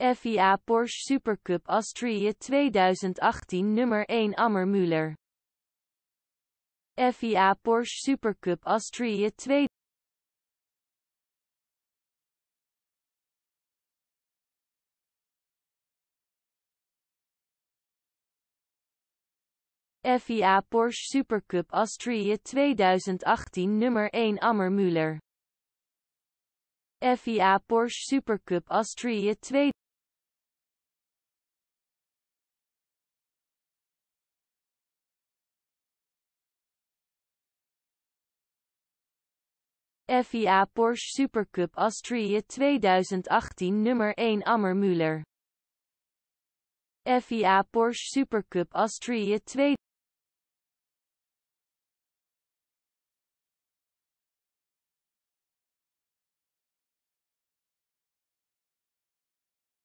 FIA Porsche Supercup Austria 2018 nummer 1 Ammer Müller. FIA Porsche Supercup Austria 2 FIA Porsche Supercup Austria 2018 nummer 1 Ammer Müller. FIA Porsche Supercup Austria 2 FIA Porsche Supercup Austria 2018 nummer 1 Ammer Müller. FIA Porsche Supercup Austria 2018.